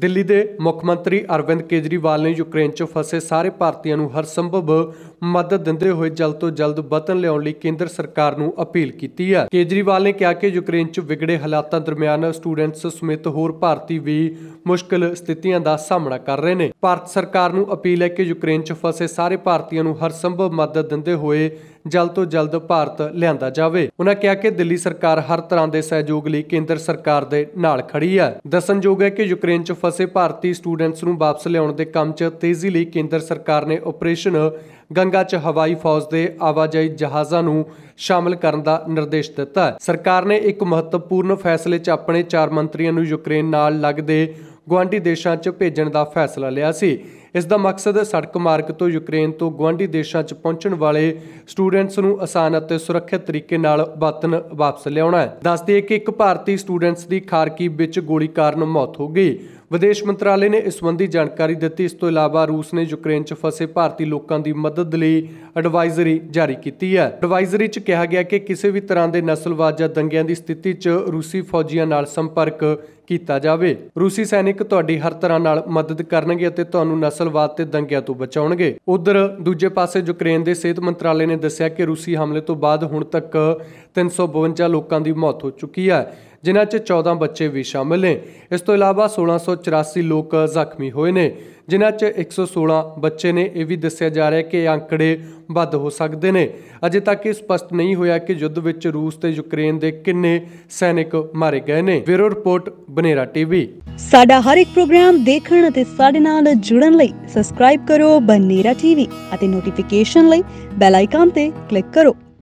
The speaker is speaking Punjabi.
ਦਿੱਲੀ ਦੇ ਮੁੱਖ ਮੰਤਰੀ ਅਰਵਿੰਦ ਕੇਜਰੀਵਾਲ ਨੇ ਯੂਕਰੇਨ 'ਚ ਫਸੇ ਸਾਰੇ ਭਾਰਤੀਆਂ ਨੂੰ ਹਰ ਸੰਭਵ ਮਦਦ ਦਿੰਦੇ ਹੋਏ ਜਲਦ ਤੋਂ ਜਲਦ ਵਤਨ ਲਿਆਉਣ ਲਈ ਕੇਂਦਰ ਸਰਕਾਰ ਨੂੰ ਅਪੀਲ ਕੀਤੀ ਹੈ ਕੇਜਰੀਵਾਲ ਨੇ ਕਿਹਾ ਕਿ ਯੂਕਰੇਨ 'ਚ ਵਿਗੜੇ ਹਾਲਾਤਾਂ ਦਰਮਿਆਨ ਸਟੂਡੈਂਟਸ ਸਮੇਤ ਹੋਰ ਭਾਰਤੀ ਵੀ ਮੁਸ਼ਕਲ ਸਥਿਤੀਆਂ ਦਾ ਸਾਹਮਣਾ ਕਰ ਰਹੇ ਨੇ ਭਾਰਤ ਸਰਕਾਰ ਨੂੰ ਅਪੀਲ ਹੈ ਕਿ ਯੂਕਰੇਨ 'ਚ ਫਸੇ ਸਾਰੇ ਭਾਰਤੀਆਂ ਨੂੰ ਹਰ ਸੰਭਵ ਮਦਦ ਦਿੰਦੇ ਹੋਏ ਜਲਦ ਤੋਂ ਜਲਦ ਭਾਰਤ ਲਿਆਂਦਾ ਜਾਵੇ ਉਹਨਾਂ ਕਿਹਾ ਕਿ ਦਿੱਲੀ ਸਰਕਾਰ ਹਰ ਤਰ੍ਹਾਂ ਦੇ ਸਹਿਯੋਗ ਲਈ ਕੇਂਦਰ ਸਰਕਾਰ ਦੇ ਨਾਲ ਖੜੀ ਹੈ ਦੱਸਣਯੋਗ ਹੈ ਕਿ ਯੂਕਰੇਨ 'ਚ ਫਸੇ ਭਾਰਤੀ ਸਟੂਡੈਂਟਸ ਨੂੰ ਵਾਪਸ ਲਿਆਉਣ ਦੇ ਕੰਮ 'ਚ ਤੇਜ਼ੀ ਲਈ ਕੇਂਦਰ ਸਰਕਾਰ ਨੇ ਆਪਰੇਸ਼ਨ ਗੰਗਾ 'ਚ ਹਵਾਈ ਫੌਜ ਦੇ ਆਵਾਜਾਈ ਜਹਾਜ਼ਾਂ ਨੂੰ ਸ਼ਾਮਲ ਕਰਨ ਦਾ ਨਿਰਦੇਸ਼ ਦਿੱਤਾ ਸਰਕਾਰ ਨੇ ਇੱਕ ਮਹੱਤਵਪੂਰਨ ਫੈਸਲੇ 'ਚ ਆਪਣੇ ਚਾਰ ਮੰਤਰੀਆਂ ਨੂੰ ਯੂਕਰੇਨ ਨਾਲ ਲੱਗਦੇ ਗੁਆਂਢੀ ਦੇਸ਼ਾਂ 'ਚ ਭੇਜਣ ਦਾ ਫੈਸਲਾ ਲਿਆ ਸੀ ਇਸ ਦਾ ਮਕਸਦ ਸੜਕ ਮਾਰਗ ਤੋਂ ਯੂਕਰੇਨ ਤੋਂ ਗਵਾਂਢੀ ਦੇਸ਼ਾਂ 'ਚ ਪਹੁੰਚਣ ਵਾਲੇ ਸਟੂਡੈਂਟਸ ਨੂੰ ਆਸਾਨ ਅਤੇ ਸੁਰੱਖਿਅਤ ਤਰੀਕੇ ਨਾਲ ਵਤਨ ਵਾਪਸ ਲਿਆਉਣਾ ਹੈ ਦੱਸਦੇ ਕਿ ਇੱਕ ਭਾਰਤੀ ਸਟੂਡੈਂਟਸ ਦੀ ਖਾਰਕੀ ਵਿੱਚ ਗੋਲੀ ਕਾਰਨ ਮੌਤ ਹੋ ਗਈ ਵਿਦੇਸ਼ ਮੰਤਰਾਲੇ ਨੇ ਇਸ ਸੰਬੰਧੀ ਜਾਣਕਾਰੀ ਦਿੱਤੀ ਇਸ ਤੋਂ ਇਲਾਵਾ ਰੂਸ ਨੇ ਯੂਕਰੇਨ 'ਚ ਫਸੇ ਭਾਰਤੀ ਲੋਕਾਂ ਦੀ ਮਦਦ ਲਈ ਐਡਵਾਈਜ਼ਰੀ ਜਾਰੀ ਕੀਤੀ ਹੈ ਐਡਵਾਈਜ਼ਰੀ 'ਚ ਕਿਹਾ ਗਿਆ ਕਿ ਕਿਸੇ ਵੀ ਤਰ੍ਹਾਂ ਦੇ ਨਸਲਵਾਦ ਜਾਂ ਦੰਗਿਆਂ ਦੀ ਸਥਿਤੀ 'ਚ ਰੂਸੀ ਫੌਜੀਆਂ ਨਾਲ ਸੰਪਰਕ ਕੀਤਾ ਜਾਵੇ ਰੂਸੀ ਸੈਨਿਕ ਤੁਹਾਡੀ ਹਰ ਤਰ੍ਹਾਂ ਨਾਲ ਮਦਦ ਕਰਨਗੇ ਅਤੇ ਤੁਹਾਨੂੰ ਨਸਲਵਾਦ ਤੇ ਦੰਗਿਆਂ ਤੋਂ ਬਚਾਉਣਗੇ ਉਧਰ ਦੂਜੇ ਪਾਸੇ ਯੂਕਰੇਨ ਦੇ ਸਿਹਤ ਮੰਤਰਾਲੇ ਨੇ ਦੱਸਿਆ ਕਿ ਰੂਸੀ ਹਮਲੇ ਤੋਂ ਬਾਅਦ ਹੁਣ ਤੱਕ 352 ਲੋਕਾਂ ਦੀ ਮੌਤ ਹੋ ਚੁੱਕੀ ਹੈ ਜਿਨ੍ਹਾਂ 'ਚ 14 ਬੱਚੇ ਵੀ ਸ਼ਾਮਲ ਨੇ ਇਸ ਤੋਂ ਇਲਾਵਾ 1684 ਲੋਕ ਜ਼ਖਮੀ ਹੋਏ ਨੇ ਜਿਨ੍ਹਾਂ 'ਚ 116 ਬੱਚੇ ਨੇ ਇਹ ਵੀ ਦੱਸਿਆ ਜਾ ਰਿਹਾ ਹੈ ਕਿ ਅੰਕੜੇ ਵੱਧ ਹੋ ਸਕਦੇ ਨੇ ਅਜੇ ਤੱਕ ਇਹ ਸਪਸ਼ਟ ਨਹੀਂ ਹੋਇਆ ਕਿ ਯੁੱਧ ਵਿੱਚ ਰੂਸ ਤੇ ਯੂਕਰੇਨ ਦੇ ਕਿੰਨੇ ਸੈਨਿਕ ਮਾਰੇ ਗਏ ਨੇ ਬਿਊਰੋ ਰਿਪੋਰਟ ਬਨੇਰਾ ਟੀਵੀ ਸਾਡਾ ਹਰ ਇੱਕ ਪ੍ਰੋਗਰਾਮ ਦੇਖਣ ਅਤੇ ਸਾਡੇ ਨਾਲ ਜੁੜਨ ਲਈ ਸਬਸਕ੍ਰਾਈਬ ਕਰੋ ਬਨੇਰਾ ਟੀਵੀ ਅਤੇ ਨੋਟੀਫਿਕੇਸ਼ਨ ਲਈ ਬੈਲ ਆਈਕਨ ਤੇ ਕਲਿੱਕ ਕਰੋ